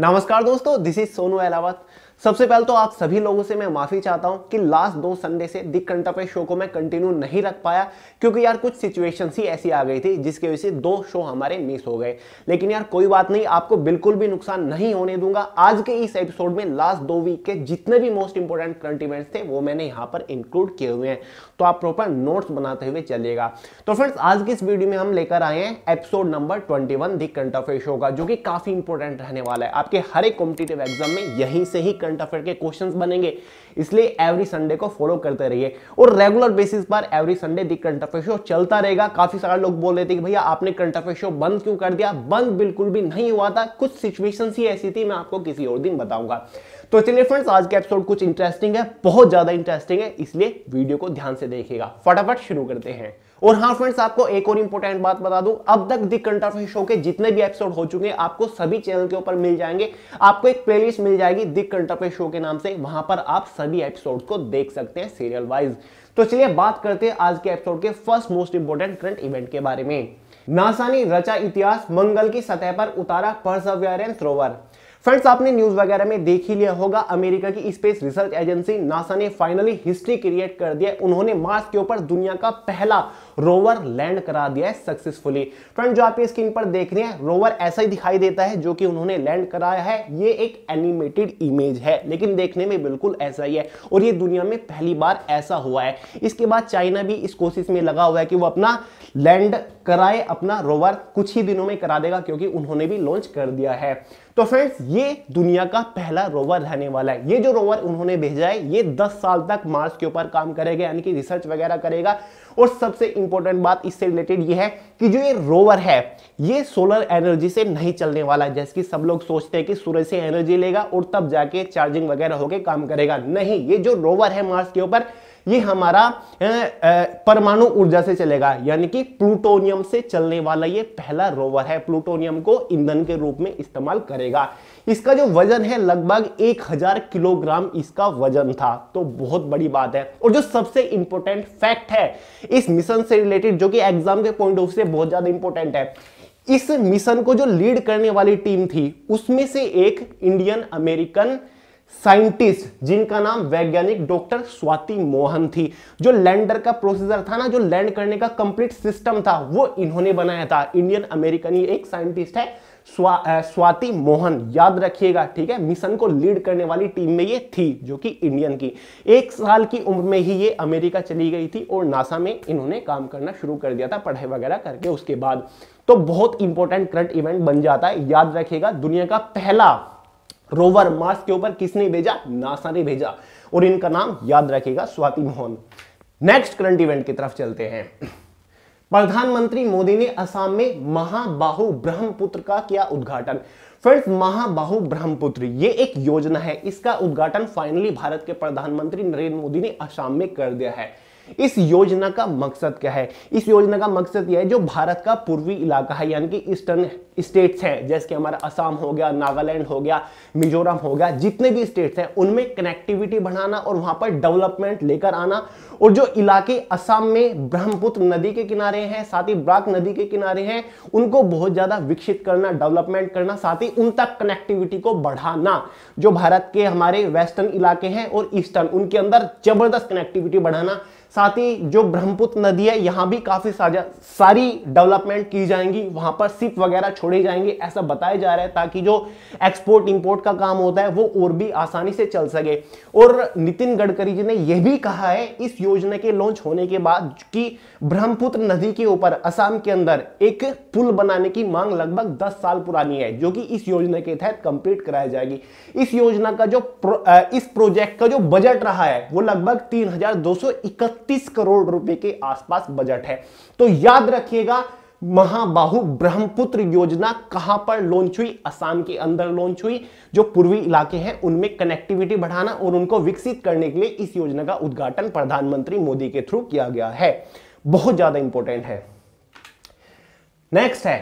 नमस्कार दोस्तों this is Sonu अलावत सबसे पहले तो आप सभी लोगों से मैं माफी चाहता हूं कि लास्ट दो संडे से दिक कंटा पे शो को मैं कंटिन्यू नहीं रख पाया क्योंकि यार कुछ सिचुएशन ही ऐसी आ गई थी जिसकी वजह से दो शो हमारे मिस हो गए लेकिन यार कोई बात नहीं आपको बिल्कुल भी नुकसान नहीं होने दूंगा आज के इस एपिसोड में लास्ट दो वीक के जितने भी मोस्ट इंपोर्टेंट करंट इवेंट्स थे वो मैंने यहाँ पर इंक्लूड किए हुए हैं तो आप प्रॉपर नोट्स बनाते हुए चलिएगा तो फ्रेंड्स आज की इस वीडियो में हम लेकर आए हैं एपिसोड नंबर ट्वेंटी वन दिक कंटा शो का जो कि काफी इंपोर्टेंट रहने वाला है आपके हर एक कॉम्पिटेटिव एग्जाम में यहीं से ही करंट अफेयर के क्वेश्चंस बनेंगे इसलिए एवरी संडे को फॉलो करते रहिए और रेगुलर बेसिस पर every Sunday the current affair show चलता रहेगा काफी सारे लोग बोल रहे थे कि भैया आपने करंट अफेयर शो बंद क्यों कर दिया बंद बिल्कुल भी नहीं हुआ था कुछ सिचुएशन ही ऐसी थी मैं आपको किसी और दिन बताऊंगा तो चलिए फ्रेंड्स आज का एपिसोड कुछ इंटरेस्टिंग है बहुत ज्यादा इंटरेस्टिंग है इसलिए वीडियो को ध्यान से देखिएगा फटाफट शुरू करते हैं और हाँ फ्रेंड्स आपको एक और इंपॉर्टेंट बात बता दूं अब तक दी कंट्राफी शो के जितने भी एपिसोड हो चुके हैं आपको सभी चैनल के ऊपर मिल जाएंगे आपको एक प्लेलिस्ट मिल जाएगी दी कंट्राफी शो के नाम से वहां पर आप सभी एपिसोड को देख सकते हैं सीरियल वाइज तो चलिए बात करते हैं आज के एपिसोड के first most important current event के बारे में नासा ने रचा इतिहास मंगल की सतह पर उतारा परसव्यारेंस रोवर फ्रेंड्स आपने न्यूज वगैरह में देख ही लिया होगा अमेरिका की स्पेस रिसर्च एजेंसी नासा ने फाइनली हिस्ट्री क्रिएट कर दिया उन्होंने मार्स के ऊपर दुनिया का पहला रोवर लैंड करा दिया है सक्सेसफुली फ्रेंड जो आप स्क्रीन पर देख रहे हैं रोवर ऐसा ही दिखाई देता है जो कि उन्होंने लैंड कराया है ये एक एनिमेटेड इमेज है लेकिन देखने में बिल्कुल ऐसा ही है और ये दुनिया में पहली बार ऐसा हुआ है इसके बाद चाइना भी इस कोशिश में लगा हुआ है कि वो अपना लैंड कराए अपना रोवर कुछ ही दिनों में करा देगा क्योंकि उन्होंने भी लॉन्च कर दिया है तो फ्रेंड्स ये दुनिया का पहला रोवर रहने वाला है ये जो रोवर उन्होंने भेजा है ये 10 साल तक मार्स के ऊपर काम करेगा यानी कि रिसर्च वगैरह करेगा और सबसे इंपॉर्टेंट बात इससे रिलेटेड ये है कि जो ये रोवर है ये सोलर एनर्जी से नहीं चलने वाला है जैसे कि सब लोग सोचते हैं कि सूरज से एनर्जी लेगा और तब जाके चार्जिंग वगैरह होके काम करेगा नहीं ये जो रोवर है मार्स के ऊपर ये हमारा परमाणु ऊर्जा से चलेगा यानी कि प्लूटोनियम से चलने वाला ये पहला रोवर है प्लूटोनियम को ईंधन के रूप में इस्तेमाल करेगा इसका जो वजन है लगभग 1000 किलोग्राम इसका वजन था तो बहुत बड़ी बात है और जो सबसे इंपॉर्टेंट फैक्ट है इस मिशन से रिलेटेड जो कि एग्जाम के पॉइंट ऑफ से बहुत ज्यादा इंपॉर्टेंट है इस मिशन को जो लीड करने वाली टीम थी उसमें से एक इंडियन अमेरिकन साइंटिस्ट जिनका नाम वैज्ञानिक डॉक्टर स्वाति मोहन थी जो लैंडर का प्रोसीजर था ना जो लैंड करने का कंप्लीट सिस्टम था वो इन्होंने बनाया था इंडियन अमेरिकन ये एक साइंटिस्ट है स्वा, स्वाति मोहन याद रखिएगा ठीक है मिशन को लीड करने वाली टीम में ये थी जो कि इंडियन की एक साल की उम्र में ही ये अमेरिका चली गई थी और नासा में इन्होंने काम करना शुरू कर दिया था पढ़ाई वगैरह करके उसके बाद तो बहुत इंपॉर्टेंट करंट इवेंट बन जाता है याद रखिएगा दुनिया का पहला रोवर मार्स के ऊपर किसने भेजा नासा ने भेजा और इनका नाम याद रखेगा Swati Mohan next current event की तरफ चलते हैं प्रधानमंत्री मोदी ने असम में महाबाहु ब्रह्मपुत्र का किया उद्घाटन फ्रेंड्स महाबाहु ब्रह्मपुत्र ये एक योजना है इसका उद्घाटन फाइनली भारत के प्रधानमंत्री नरेंद्र मोदी ने असम में कर दिया है इस योजना का मकसद क्या है इस योजना का मकसद यह है जो भारत का पूर्वी इलाका है यानी कि ईस्टर्न स्टेट्स हैं जैसे कि हमारा असम हो गया नागालैंड हो गया मिजोरम हो गया जितने भी स्टेट्स हैं उनमें कनेक्टिविटी बढ़ाना और वहां पर डेवलपमेंट लेकर आना और जो इलाके असम में ब्रह्मपुत्र नदी के किनारे हैं साथ ही ब्राक नदी के किनारे हैं उनको बहुत ज़्यादा विकसित करना डेवलपमेंट करना साथ ही उन तक कनेक्टिविटी को बढ़ाना जो भारत के हमारे वेस्टर्न इलाके हैं और ईस्टर्न उनके अंदर जबरदस्त कनेक्टिविटी बढ़ाना साथ ही जो ब्रह्मपुत्र नदी है यहाँ भी काफ़ी सारी डेवलपमेंट की जाएंगी वहां पर सिप वगैरह छोड़े जाएंगे ऐसा बताया जा रहा है ताकि जो एक्सपोर्ट इंपोर्ट का काम होता है वो और भी आसानी से चल सके और नितिन गडकरी जी ने यह भी कहा है इस योजना के लॉन्च होने के बाद कि ब्रह्मपुत्र नदी के ऊपर असम के अंदर एक पुल बनाने की मांग लगभग दस साल पुरानी है जो कि इस योजना के तहत कंप्लीट कराई जाएगी इस योजना का जो प्रो, इस प्रोजेक्ट का जो बजट रहा है वो लगभग तीन हजार दो सौ इकहत्तर छत्तीस करोड़ रुपए के आसपास बजट है तो याद रखिएगा महाबाहु ब्रह्मपुत्र योजना कहां पर लॉन्च हुई असम के अंदर लॉन्च हुई जो पूर्वी इलाके हैं उनमें कनेक्टिविटी बढ़ाना और उनको विकसित करने के लिए इस योजना का उद्घाटन प्रधानमंत्री मोदी के थ्रू किया गया है बहुत ज्यादा इंपॉर्टेंट है नेक्स्ट है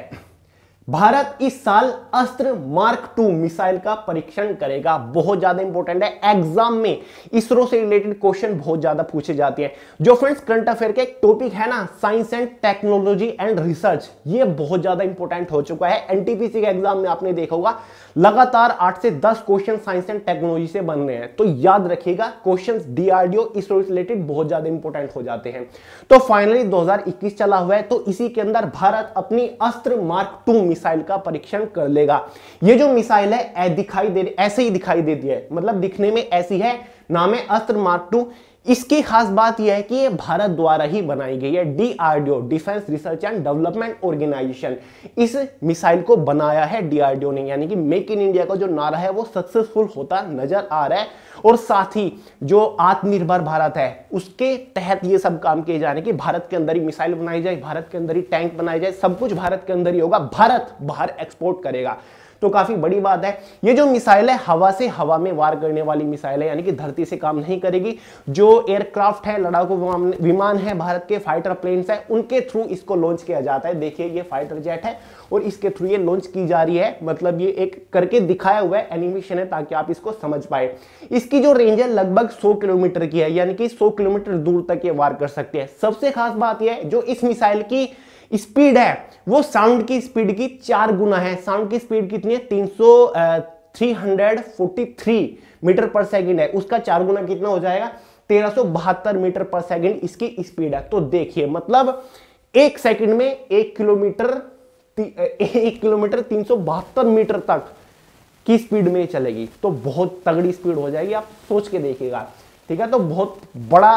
भारत इस साल अस्त्र मार्क टू मिसाइल का परीक्षण करेगा बहुत ज्यादा इंपॉर्टेंट है एग्जाम में इसरो से रिलेटेड क्वेश्चन बहुत ज्यादा पूछे जाते हैं जो फ्रेंड्स करंट अफेयर के एक टॉपिक है ना science and technology and research ये बहुत ज्यादा इंपॉर्टेंट हो चुका है एनटीपीसी के एग्जाम में आपने देखा होगा लगातार आठ से दस क्वेश्चन साइंस एंड टेक्नोलॉजी से बन रहे हैं तो याद रखिएगा क्वेश्चन डीआरडीओ इसरो रिलेटेड बहुत ज्यादा इंपॉर्टेंट हो जाते हैं तो फाइनली 2021 चला हुआ है तो इसी के अंदर भारत अपनी अस्त्र मार्क टू मिसाइल का परीक्षण कर लेगा ये जो मिसाइल है दिखाई दे ऐसे ही दिखाई देती है मतलब दिखने में ऐसी है नाम है अस्त्र मार्क टू इसकी खास बात यह है कि ये भारत द्वारा ही बनाई गई है DRDO defence research and development organisation इस मिसाइल को बनाया है डीआरडीओ ने यानी कि मेक इन इंडिया का जो नारा है वो सक्सेसफुल होता नजर आ रहा है और साथ ही जो आत्मनिर्भर भारत है उसके तहत ये सब काम किए जा रहे हैं कि भारत के अंदर ही मिसाइल बनाई जाए भारत के अंदर ही टैंक बनाए जाए सब कुछ भारत के अंदर ही होगा भारत बाहर एक्सपोर्ट करेगा तो काफी बड़ी बात है ये जो मिसाइल है हवा से हवा में वार करने वाली मिसाइल है यानी कि धरती से काम नहीं करेगी जो एयरक्राफ्ट है लड़ाकू विमान है भारत के फाइटर प्लेन है उनके थ्रू इसको लॉन्च किया जाता है देखिए ये फाइटर जेट है और इसके थ्रू ये लॉन्च की जा रही है मतलब ये एक करके दिखाया हुआ है एनिमेशन है ताकि आप इसको समझ पाए इसकी जो रेंज है लगभग 100 किलोमीटर की है यानी कि 100 किलोमीटर दूर तक ये वार कर सकती है सबसे खास बात यह है जो इस मिसाइल की स्पीड है वो साउंड की स्पीड की चार गुना है साउंड की स्पीड कितनी है तीन सौ 343 मीटर पर सेकंड है उसका चार गुना कितना हो जाएगा तेरह मीटर पर सेकंड इसकी स्पीड है तो देखिए मतलब एक सेकंड में एक किलोमीटर एक किलोमीटर तीन मीटर तक की स्पीड में चलेगी तो बहुत तगड़ी स्पीड हो जाएगी आप सोच के देखिएगा ठीक है तो बहुत बड़ा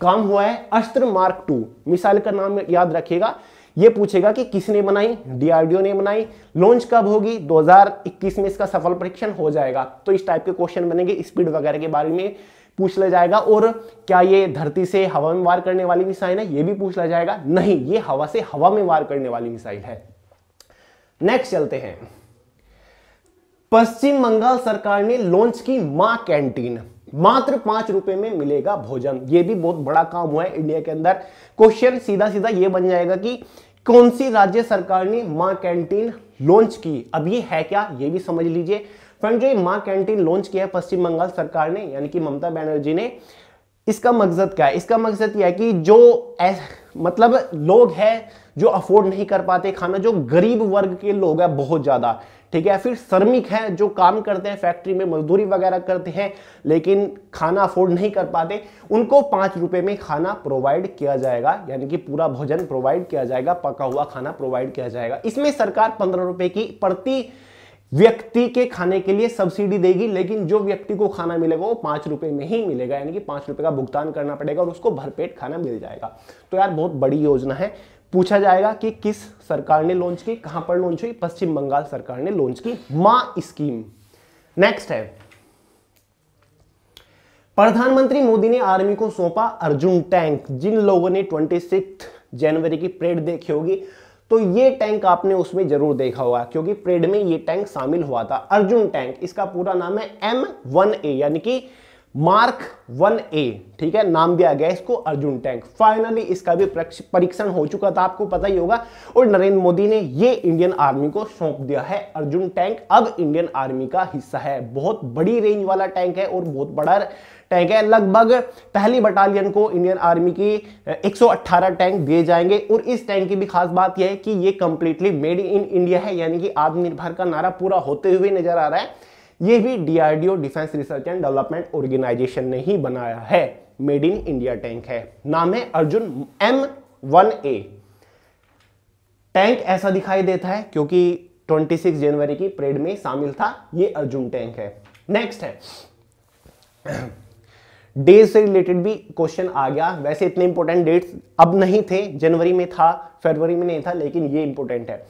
काम हुआ है अस्त्र मार्क टू मिसाइल का नाम याद रखिएगा ये पूछेगा कि किसने बनाई डीआरडीओ ने बनाई लॉन्च कब होगी 2021 में इसका सफल परीक्षण हो जाएगा तो इस टाइप के क्वेश्चन बनेंगे स्पीड वगैरह के बारे में पूछ लिया जाएगा और क्या ये धरती से हवा में वार करने वाली मिसाइल है ये भी पूछ लिया जाएगा नहीं ये हवा से हवा में वार करने वाली मिसाइल है नेक्स्ट चलते हैं पश्चिम बंगाल सरकार ने लॉन्च की मां कैंटीन मात्र पांच रुपए में मिलेगा भोजन ये भी बहुत बड़ा काम हुआ है इंडिया के अंदर क्वेश्चन सीधा सीधा ये बन जाएगा कि कौन सी राज्य सरकार ने माँ कैंटीन लॉन्च की अब ये है क्या ये भी समझ लीजिए फ्रेंड जो ये माँ कैंटीन लॉन्च किया है पश्चिम बंगाल सरकार ने यानी कि ममता बनर्जी ने इसका मकसद क्या है इसका मकसद यह है कि जो एस, मतलब लोग हैं जो अफोर्ड नहीं कर पाते खाना जो गरीब वर्ग के लोग हैं बहुत ज़्यादा ठीक है फिर श्रमिक हैं जो काम करते हैं फैक्ट्री में मजदूरी वगैरह करते हैं लेकिन खाना अफोर्ड नहीं कर पाते उनको पाँच रुपये में खाना प्रोवाइड किया जाएगा यानी कि पूरा भोजन प्रोवाइड किया जाएगा पका हुआ खाना प्रोवाइड किया जाएगा इसमें सरकार पंद्रह रुपये की प्रति व्यक्ति के खाने के लिए सब्सिडी देगी लेकिन जो व्यक्ति को खाना मिलेगा वो पाँच रुपये में ही मिलेगा यानी कि पाँच रुपये का भुगतान करना पड़ेगा और उसको भरपेट खाना मिल जाएगा तो यार बहुत बड़ी योजना है पूछा जाएगा कि किस सरकार ने लॉन्च की कहां पर लॉन्च हुई पश्चिम बंगाल सरकार ने लॉन्च की मां स्कीम नेक्स्ट है प्रधानमंत्री मोदी ने आर्मी को सौंपा अर्जुन टैंक जिन लोगों ने ट्वेंटी जनवरी की परेड देखी होगी तो ये टैंक आपने उसमें जरूर देखा होगा क्योंकि परेड में ये टैंक शामिल हुआ था अर्जुन टैंक इसका पूरा नाम है एम वन ए यानी कि मार्क वन ए ठीक है नाम दिया गया इसको अर्जुन टैंक फाइनली इसका भी परीक्षण हो चुका था आपको पता ही होगा और नरेंद्र मोदी ने ये इंडियन आर्मी को सौंप दिया है अर्जुन टैंक अब इंडियन आर्मी का हिस्सा है बहुत बड़ी रेंज वाला टैंक है और बहुत बड़ा टैंक है लगभग पहली बटालियन को इंडियन आर्मी की 118 टैंक दिए जाएंगे और इस टैंक की भी खास बात यह है कि ये कंप्लीटली मेड इन इंडिया है यानी कि आत्मनिर्भर का नारा पूरा होते हुए नजर आ रहा है ये भी DRDO defence research and development organisation ने ही बनाया है मेड इन इंडिया टैंक है नाम है Arjun M one A tank ऐसा दिखाई देता है क्योंकि 26 जनवरी की परेड में शामिल था ये अर्जुन टैंक है नेक्स्ट है डे से रिलेटेड भी क्वेश्चन आ गया वैसे इतने इंपॉर्टेंट डेट्स अब नहीं थे जनवरी में था फरवरी में नहीं था लेकिन ये इंपॉर्टेंट है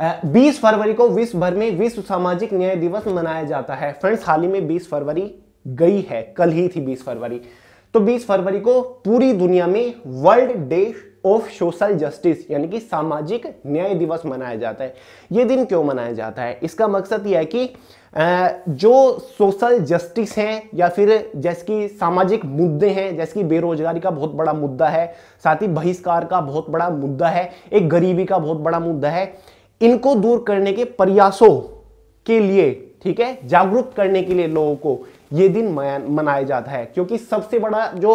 बीस फरवरी को विश्व भर में विश्व सामाजिक न्याय दिवस मनाया जाता है फ्रेंड्स हाल ही में बीस फरवरी गई है कल ही थी बीस फरवरी तो 20 फरवरी को पूरी दुनिया में world day of social justice यानी कि सामाजिक न्याय दिवस मनाया जाता है ये दिन क्यों मनाया जाता है इसका मकसद यह है कि जो सोशल जस्टिस हैं या फिर जैसे कि सामाजिक मुद्दे हैं जैसे कि बेरोजगारी का बहुत बड़ा मुद्दा है साथ ही बहिष्कार का बहुत बड़ा मुद्दा है एक गरीबी का बहुत बड़ा मुद्दा है इनको दूर करने के प्रयासों के लिए ठीक है जागरूक करने के लिए लोगों को ये दिन मनाया जाता है क्योंकि सबसे बड़ा जो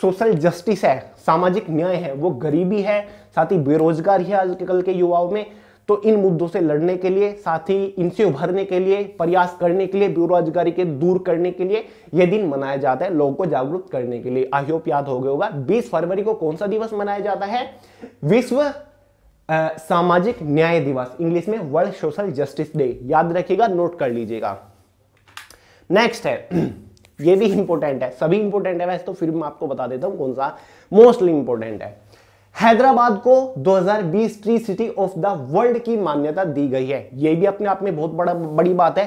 सोशल जस्टिस है सामाजिक न्याय है वो गरीबी है साथ ही बेरोजगारी है आजकल के युवाओं में तो इन मुद्दों से लड़ने के लिए साथ ही इनसे उभरने के लिए प्रयास करने के लिए बेरोजगारी के दूर करने के लिए यह दिन मनाया जाता है लोगों को जागरूक करने के लिए आई होप याद हो गया होगा 20 फरवरी को कौन सा दिवस मनाया जाता है विश्व सामाजिक न्याय दिवस इंग्लिश में वर्ल्ड सोशल जस्टिस डे याद रखिएगा नोट कर लीजिएगा नेक्स्ट है ये भी इंपॉर्टेंट है सभी इंपॉर्टेंट है वैसे तो फिर मैं आपको बता देता हूं कौन सा मोस्टली इंपॉर्टेंट है हैदराबाद को 2020 tree city of the world की मान्यता दी गई है ये भी अपने आप में बहुत बड़ा बड़ी बात है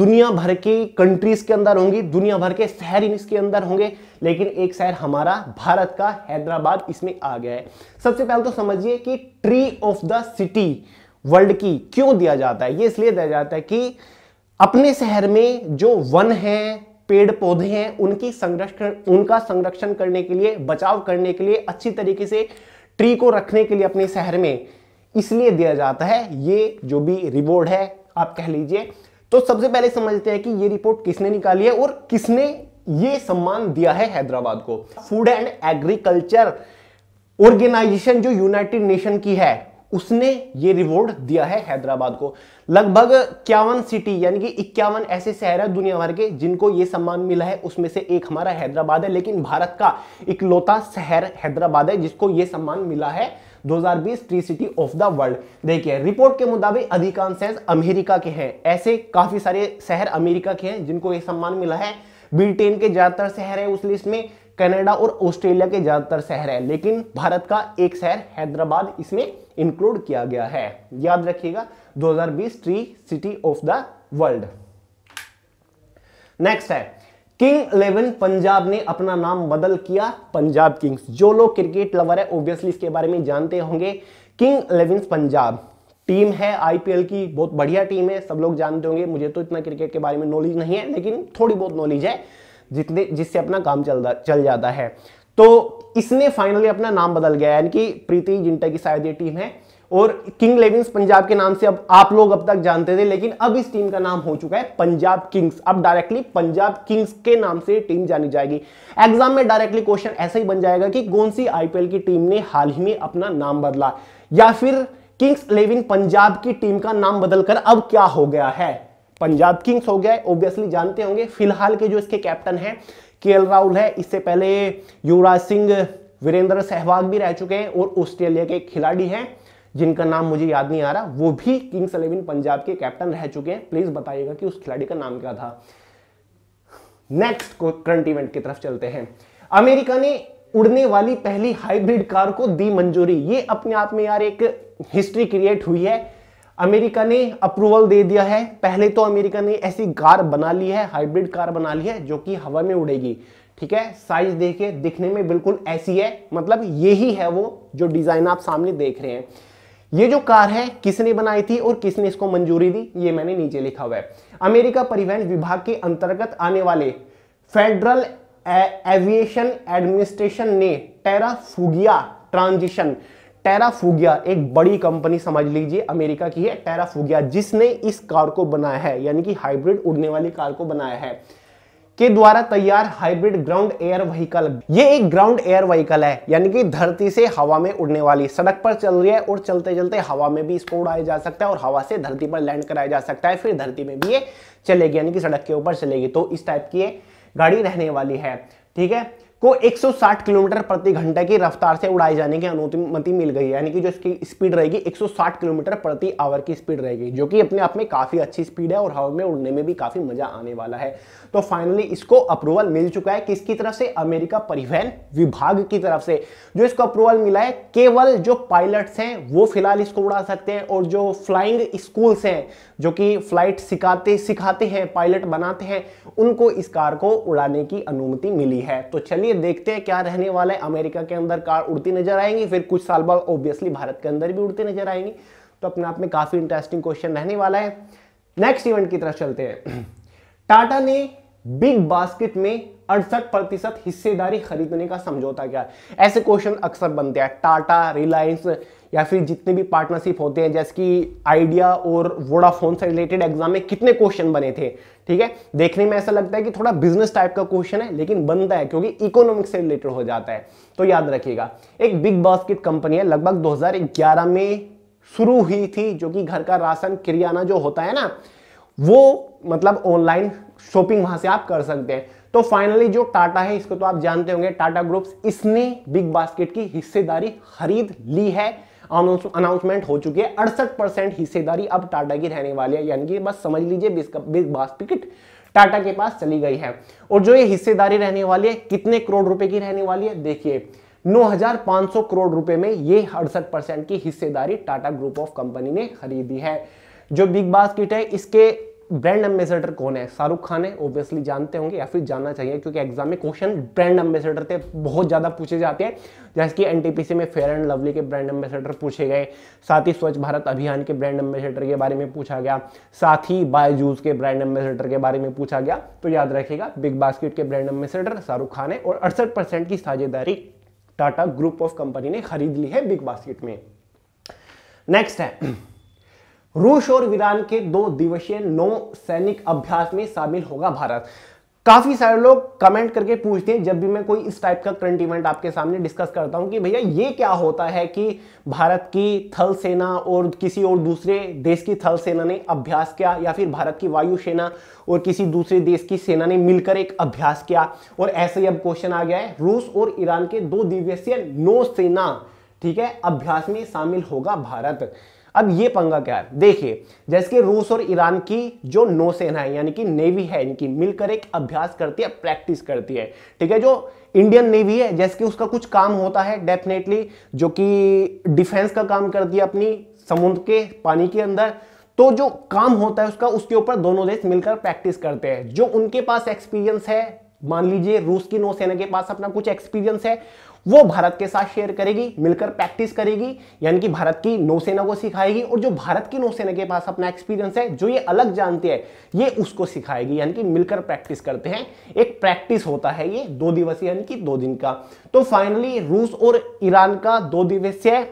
दुनिया भर के कंट्रीज के अंदर होंगी दुनिया भर के शहर इसके अंदर होंगे लेकिन एक शहर हमारा भारत का हैदराबाद इसमें आ गया है सबसे पहले तो समझिए कि tree of the city world की क्यों दिया जाता है ये इसलिए दिया जाता है कि अपने शहर में जो वन है पेड़ पौधे हैं उनकी संरक्षण उनका संरक्षण करने के लिए बचाव करने के लिए अच्छी तरीके से ट्री को रखने के लिए अपने शहर में इसलिए दिया जाता है ये जो भी रिवॉर्ड है आप कह लीजिए तो सबसे पहले समझते हैं कि ये रिपोर्ट किसने निकाली है और किसने ये सम्मान दिया है हैदराबाद को फूड एंड एग्रीकल्चर ऑर्गेनाइजेशन जो यूनाइटेड नेशन की है उसने ये रिवॉर्ड दिया है हैदराबाद को लगभग इक्यावन सिटी यानी कि इक्यावन ऐसे शहर है दुनिया भर के जिनको ये सम्मान मिला है उसमें से एक हमारा हैदराबाद है लेकिन भारत का इकलौता शहर हैदराबाद है जिसको ये सम्मान मिला है 2020 tree city of the world देखिए रिपोर्ट के मुताबिक अधिकांश शहर अमेरिका के हैं ऐसे काफी सारे शहर अमेरिका के हैं जिनको ये सम्मान मिला है ब्रिटेन के ज्यादातर शहर है उस लिस्ट में कनाडा और ऑस्ट्रेलिया के ज़्यादातर शहर है लेकिन भारत का एक शहर हैदराबाद इसमें इंक्लूड किया गया है याद रखिएगा 2020 tree city of the world next है किंग इलेवन पंजाब ने अपना नाम बदल किया पंजाब किंग्स जो लोग क्रिकेट लवर है ऑब्वियसली इसके बारे में जानते होंगे किंग इलेवन पंजाब टीम है आईपीएल की बहुत बढ़िया टीम है सब लोग जानते होंगे मुझे तो इतना क्रिकेट के बारे में नॉलेज नहीं है लेकिन थोड़ी बहुत नॉलेज है जितने जिससे अपना काम चल चल जाता है तो इसने फाइनली अपना नाम बदल गया यानी कि प्रीति जिंटा की शायद ये टीम है और किंग लेविंस पंजाब के नाम से अब आप लोग अब तक जानते थे लेकिन अब इस टीम का नाम हो चुका है पंजाब किंग्स अब डायरेक्टली पंजाब किंग्स के नाम से टीम जानी जाएगी एग्जाम में डायरेक्टली क्वेश्चन ऐसा ही बन जाएगा कि कौन सी आईपीएल की टीम ने हाल ही में अपना नाम बदला या फिर किंग्स इलेवन पंजाब की टीम का नाम बदलकर अब क्या हो गया है पंजाब किंग्स हो गया ऑब्वियसली जानते होंगे फिलहाल के जो इसके कैप्टन हैं के राहुल है इससे पहले युवराज सिंह वीरेंद्र सहवाग भी रह चुके हैं और ऑस्ट्रेलिया के खिलाड़ी हैं जिनका नाम मुझे याद नहीं आ रहा वो भी किंग्स इलेवन पंजाब के कैप्टन रह चुके हैं प्लीज बताइएगा कि उस खिलाड़ी का नाम क्या था नेक्स्ट करंट इवेंट की तरफ चलते हैं अमेरिका ने उड़ने वाली पहली हाइब्रिड कार को दी मंजूरी ये अपने आप में यार एक हिस्ट्री क्रिएट हुई है अमेरिका ने अप्रूवल दे दिया है पहले तो अमेरिका ने ऐसी कार बना ली है हाइब्रिड कार बना ली है जो कि हवा में उड़ेगी ठीक है साइज देखिए दिखने में बिल्कुल ऐसी है मतलब ही है वो जो डिजाइन आप सामने देख रहे हैं ये जो कार है किसने बनाई थी और किसने इसको मंजूरी दी ये मैंने नीचे लिखा हुआ है अमेरिका परिवहन विभाग के अंतर्गत आने वाले फेडरल एविएशन एडमिनिस्ट्रेशन ने टेरा फुगिया ट्रांजिशन टेराफुगिया एक बड़ी कंपनी समझ लीजिए अमेरिका की है टेराफुगिया जिसने इस कार को बनाया है यानी कि हाइब्रिड उड़ने वाली कार को बनाया है के द्वारा तैयार हाइब्रिड ग्राउंड एयर व्हीकल ये एक ग्राउंड एयर व्हीकल है यानी कि धरती से हवा में उड़ने वाली सड़क पर चल रही है और चलते चलते हवा में भी इसको उड़ाया जा सकता है और हवा से धरती पर लैंड कराया जा सकता है फिर धरती में भी ये चलेगी यानी कि सड़क के ऊपर चलेगी तो इस टाइप की ये गाड़ी रहने वाली है ठीक है को 160 किलोमीटर प्रति घंटे की रफ्तार से उड़ाए जाने की अनुमति मिल गई है यानी कि जो इसकी स्पीड रहेगी 160 किलोमीटर प्रति आवर की स्पीड रहेगी जो कि अपने आप में काफी अच्छी स्पीड है और हवा में उड़ने में भी काफी मजा आने वाला है तो फाइनली इसको अप्रूवल मिल चुका है किसकी तरफ से अमेरिका परिवहन विभाग की तरफ से जो इसको अप्रूवल मिला है केवल जो पायलट्स हैं वो फिलहाल इसको उड़ा सकते हैं और जो फ्लाइंग स्कूल्स हैं जो कि फ्लाइट सिखाते सिखाते हैं पायलट बनाते हैं उनको इस कार को उड़ाने की अनुमति मिली है तो चलिए देखते हैं क्या रहने वाला है अमेरिका के अंदर कार उड़ती नजर आएंगी फिर कुछ साल बाद ऑब्वियसली भारत के अंदर भी उड़ती नजर आएंगी तो अपने आप में काफी इंटरेस्टिंग क्वेश्चन रहने वाला है नेक्स्ट इवेंट की तरफ चलते हैं टाटा ने बिग बास्केट में अड़सठ प्रतिशत हिस्सेदारी खरीदने का समझौता किया ऐसे क्वेश्चन अक्सर बनते हैं टाटा रिलायंस या फिर जितने भी पार्टनरशिप होते हैं जैसे कि आइडिया और वोडाफोन से रिलेटेड एग्जाम में कितने क्वेश्चन बने थे ठीक है देखने में ऐसा लगता है कि थोड़ा बिजनेस टाइप का क्वेश्चन है लेकिन बनता है क्योंकि इकोनॉमिक्स से रिलेटेड हो जाता है तो याद रखिएगा एक बिग बास्केट कंपनी है लगभग दो में शुरू हुई थी जो कि घर का राशन किरियाना जो होता है ना वो मतलब ऑनलाइन शॉपिंग वहां से आप कर सकते हैं तो फाइनली जो टाटा है इसको तो आप जानते होंगे टाटा ग्रुप्स इसने बिग बास्केट की हिस्सेदारी खरीद ली है अनाउंसमेंट हो चुकी है अड़सठ परसेंट हिस्सेदारी अब टाटा की रहने वाली है यानी कि बस समझ लीजिए बिग बास्केट टाटा के पास चली गई है और जो ये हिस्सेदारी रहने वाली है कितने करोड़ रुपए की रहने वाली है देखिए 9,500 करोड़ रुपए में ये अड़सठ परसेंट की हिस्सेदारी टाटा ग्रुप ऑफ कंपनी ने खरीदी है जो बिग बास्केट है इसके ब्रांड एम्बेसडर कौन है शाहरुख खान है ऑब्वियसली जानते होंगे या फिर जानना चाहिए क्योंकि एग्जाम में क्वेश्चन ब्रांड एम्बेसडर थे बहुत ज़्यादा पूछे जाते हैं जैसे कि एनटीपीसी में फेयर एंड लवली के ब्रांड एम्बेसडर पूछे गए साथ ही स्वच्छ भारत अभियान के ब्रांड एम्बेसडर के बारे में पूछा गया साथ ही बायजूस के ब्रांड एम्बेसडर के बारे में पूछा गया तो याद रखेगा बिग बास्केट के ब्रांड एम्बेसडर शाहरुख खान है और अड़सठ की साझेदारी टाटा ग्रुप ऑफ कंपनी ने खरीद ली है बिग बास्केट में नेक्स्ट है रूस और ईरान के दो दिवसीय नौ सैनिक अभ्यास में शामिल होगा भारत काफी सारे लोग कमेंट करके पूछते हैं जब भी मैं कोई इस टाइप का करंट इवेंट आपके सामने डिस्कस करता हूं कि भैया ये क्या होता है कि भारत की थल सेना और किसी और दूसरे देश की थल सेना ने अभ्यास किया या फिर भारत की वायु सेना और किसी दूसरे देश की सेना ने मिलकर एक अभ्यास किया और ऐसे ही अब क्वेश्चन आ गया है रूस और ईरान के दो दिवसीय सेना ठीक है अभ्यास में शामिल होगा भारत अब ये पंगा क्या है देखिए जैसे कि रूस और ईरान की जो नौसेना है यानी कि नेवी है इनकी मिलकर एक अभ्यास करती है प्रैक्टिस करती है ठीक है जो इंडियन नेवी है जैसे कि उसका कुछ काम होता है डेफिनेटली जो कि डिफेंस का काम करती है अपनी समुद्र के पानी के अंदर तो जो काम होता है उसका उसके ऊपर दोनों देश मिलकर प्रैक्टिस करते हैं जो उनके पास एक्सपीरियंस है मान लीजिए रूस की नौसेना के पास अपना कुछ एक्सपीरियंस है वो भारत के साथ शेयर करेगी मिलकर प्रैक्टिस करेगी यानी कि भारत की नौसेना को सिखाएगी और जो भारत की नौसेना के पास अपना एक्सपीरियंस है जो ये अलग जानती है ये उसको सिखाएगी यानी कि मिलकर प्रैक्टिस करते हैं एक प्रैक्टिस होता है ये दो दिवसीय यानी कि दो दिन का तो फाइनली रूस और ईरान का दो दिवसीय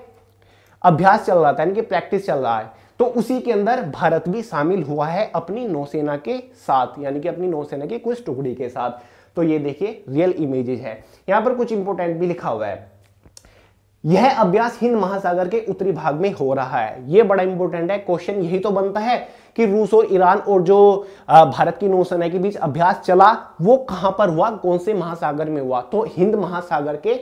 अभ्यास चल रहा था यानी कि प्रैक्टिस चल रहा है तो उसी के अंदर भारत भी शामिल हुआ है अपनी नौसेना के साथ यानी कि अपनी नौसेना के कुछ टुकड़ी के साथ तो ये देखिए रियल इमेजेस है यहां पर कुछ इंपोर्टेंट भी लिखा हुआ है यह अभ्यास हिंद महासागर के उत्तरी भाग में हो रहा है यह बड़ा इंपॉर्टेंट है क्वेश्चन यही तो बनता है कि रूस और ईरान और जो भारत की नौसेना के बीच अभ्यास चला वो कहां पर हुआ कौन से महासागर में हुआ तो हिंद महासागर के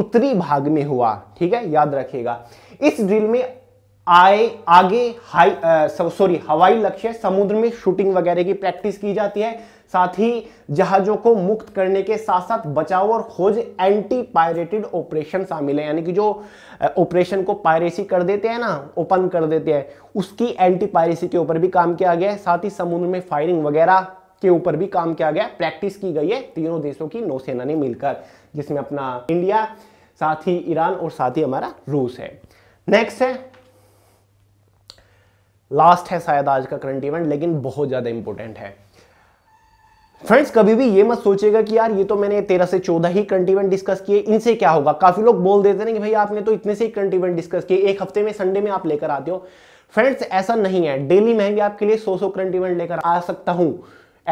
उत्तरी भाग में हुआ ठीक है याद रखिएगा इस ड्रिल में आए आगे हाई सॉरी हवाई लक्ष्य समुद्र में शूटिंग वगैरह की प्रैक्टिस की जाती है साथ ही जहाजों को मुक्त करने के साथ साथ बचाव और खोज एंटी पायरेटेड ऑपरेशन शामिल है यानी कि जो ऑपरेशन को पायरेसी कर देते हैं ना ओपन कर देते हैं उसकी एंटी पायरेसी के ऊपर भी काम किया गया है साथ ही समुद्र में फायरिंग वगैरह के ऊपर भी काम किया गया प्रैक्टिस की गई है तीनों देशों की नौसेना ने मिलकर जिसमें अपना इंडिया साथ ही ईरान और साथ ही हमारा रूस है नेक्स्ट है लास्ट है शायद आज का करंट इवेंट लेकिन बहुत ज़्यादा इंपॉर्टेंट है फ्रेंड्स कभी भी ये मत सोचेगा कि यार ये तो मैंने तेरह से चौदह ही कंटीवेंट डिस्कस किए इनसे क्या होगा काफी लोग बोल देते हैं कि भाई आपने तो इतने से ही कंटीवेंट डिस्कस किए एक हफ्ते में संडे में आप लेकर आते हो फ्रेंड्स ऐसा नहीं है डेली मैं भी आपके लिए सौ सौ कंटीवेंट लेकर आ सकता हूं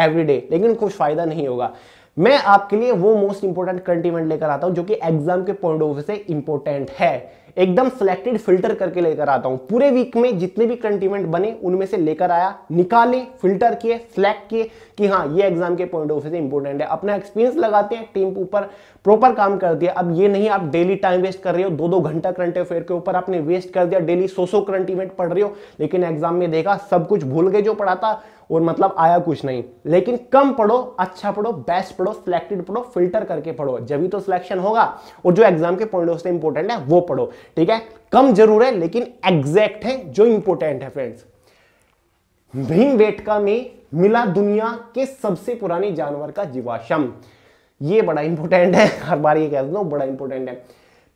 एवरीडे लेकिन कुछ फायदा नहीं होगा मैं आपके लिए वो मोस्ट इंपोर्टेंट करंट इवेंट लेकर आता हूं जो कि एग्जाम के पॉइंट ऑफ व्यू से इंपोर्टेंट है एकदम सिलेक्टेड फिल्टर करके लेकर आता हूं पूरे वीक में जितने भी करंट इवेंट बने उनमें से लेकर आया निकाले फिल्टर किए सिलेक्ट किए कि हाँ ये एग्जाम के पॉइंट ऑफ व्यू से इंपोर्टेंट है अपना एक्सपीरियंस लगाते हैं टीम ऊपर प्रॉपर काम कर दिया अब ये नहीं आप डेली टाइम वेस्ट कर रहे हो दो दो घंटा करंट अफेयर के ऊपर आपने वेस्ट कर दिया डेली सो सौ करंट इवेंट पढ़ रहे हो लेकिन एग्जाम में देखा सब कुछ भूल गए जो पढ़ा था और मतलब आया कुछ नहीं लेकिन कम पढ़ो अच्छा पढ़ो बेस्ट पढ़ो सिलेक्टेड पढ़ो फिल्टर करके पढ़ो जब भी तो सिलेक्शन होगा और जो एग्जाम के पॉइंट ऑफ से इंपॉर्टेंट है वो पढ़ो ठीक है कम जरूर है लेकिन एग्जैक्ट है जो इंपॉर्टेंट है फ्रेंड्स भीम बेटका में मिला दुनिया के सबसे पुराने जानवर का जीवाशम ये बड़ा इंपॉर्टेंट है हर बार ये कह देता बड़ा इंपॉर्टेंट है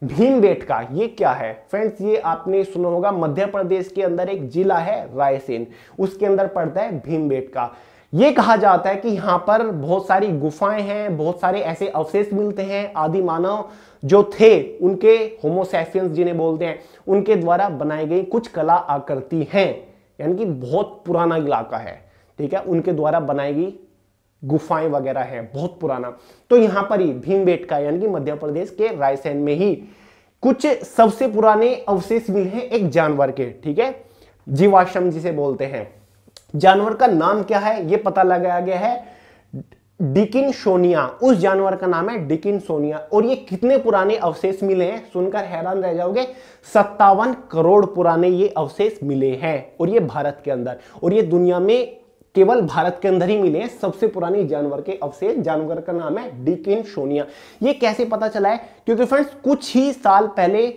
भीम बेटका ये क्या है फ्रेंड्स ये आपने सुना होगा मध्य प्रदेश के अंदर एक जिला है रायसेन उसके अंदर पड़ता है भीम बेटका ये कहा जाता है कि यहाँ पर बहुत सारी गुफाएं हैं बहुत सारे ऐसे अवशेष मिलते हैं आदि मानव जो थे उनके होमोसेफियंस जिन्हें बोलते हैं उनके द्वारा बनाई गई कुछ कला आकृति हैं यानी कि बहुत पुराना इलाका है ठीक है उनके द्वारा बनाई गई गुफाएं वगैरह है बहुत पुराना तो यहां पर ही भीमबेट यानी कि मध्य प्रदेश के रायसेन में ही कुछ सबसे पुराने अवशेष मिले हैं एक जानवर के ठीक है जीवाश्रम जिसे बोलते हैं जानवर का नाम क्या है यह पता लगाया गया है डिकिन सोनिया उस जानवर का नाम है डिकिन सोनिया और ये कितने पुराने अवशेष मिले हैं सुनकर हैरान रह जाओगे सत्तावन करोड़ पुराने ये अवशेष मिले हैं और ये भारत के अंदर और ये दुनिया में केवल भारत के अंदर ही मिले हैं सबसे पुराने जानवर के अवशेष जानवर का नाम है डिकिन सोनिया ये कैसे पता चला है क्योंकि फ्रेंड्स कुछ ही साल पहले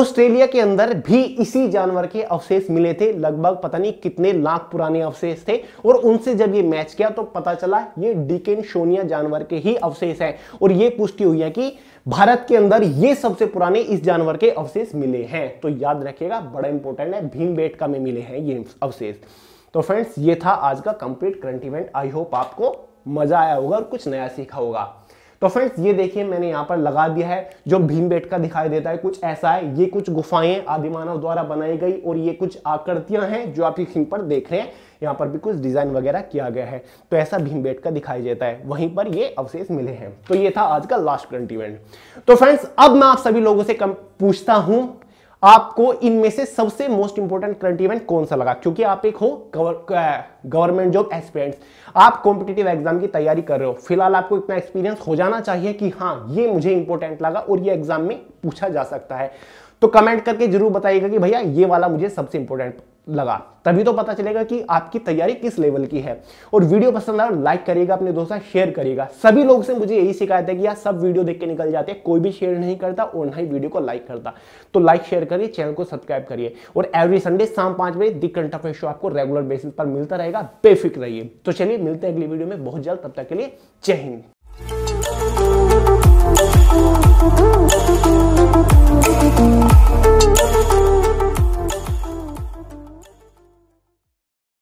ऑस्ट्रेलिया के अंदर भी इसी जानवर के अवशेष मिले थे लगभग पता नहीं कितने लाख पुराने अवशेष थे और उनसे जब ये मैच किया तो पता चला ये डिकेन शोनिया जानवर के ही अवशेष हैं और ये पुष्टि हुई है कि भारत के अंदर ये सबसे पुराने इस जानवर के अवशेष मिले हैं तो याद रखिएगा बड़ा इंपॉर्टेंट है भीम का में मिले हैं ये अवशेष तो फ्रेंड्स ये था आज का complete current event I hope आपको मजा आया होगा और कुछ नया सीखा होगा तो फ्रेंड्स ये देखिए मैंने यहाँ पर लगा दिया है जो भीम बेट का दिखाई देता है कुछ ऐसा है ये कुछ गुफाएं आदिमानव द्वारा बनाई गई और ये कुछ आकृतियां हैं जो आप स्क्रीन पर देख रहे हैं यहाँ पर भी कुछ डिजाइन वगैरह किया गया है तो ऐसा भीम बेट का दिखाई देता है वहीं पर ये अवशेष मिले हैं तो ये था आज का लास्ट करंट इवेंट तो फ्रेंड्स अब मैं आप सभी लोगों से पूछता हूँ आपको इनमें से सबसे मोस्ट इंपोर्टेंट करंट इवेंट कौन सा लगा क्योंकि आप एक हो गवर्नमेंट जॉब एक्सपीरियंस आप कॉम्पिटेटिव एग्जाम की तैयारी कर रहे हो फिलहाल आपको इतना एक्सपीरियंस हो जाना चाहिए कि हाँ ये मुझे इंपॉर्टेंट लगा और ये एग्जाम में पूछा जा सकता है तो कमेंट करके जरूर बताइएगा कि भैया ये वाला मुझे सबसे इंपॉर्टेंट लगा तभी तो पता चलेगा कि आपकी तैयारी किस लेवल की है और वीडियो पसंद आया लाइक तो करिएगा अपने दोस्तों शेयर करिएगा सभी लोग से मुझे यही शिकायत है कि यार सब वीडियो देख के निकल जाते हैं कोई भी शेयर नहीं करता और ना ही वीडियो को लाइक करता तो लाइक शेयर करिए चैनल को सब्सक्राइब करिए और एवरी संडे शाम पांच बजे दिग्घंटा फ्रेश शो आपको रेगुलर बेसिस पर मिलता रहेगा बेफिक्र रहिए तो चलिए मिलते हैं अगली वीडियो में बहुत जल्द तब तक के लिए जय हिंद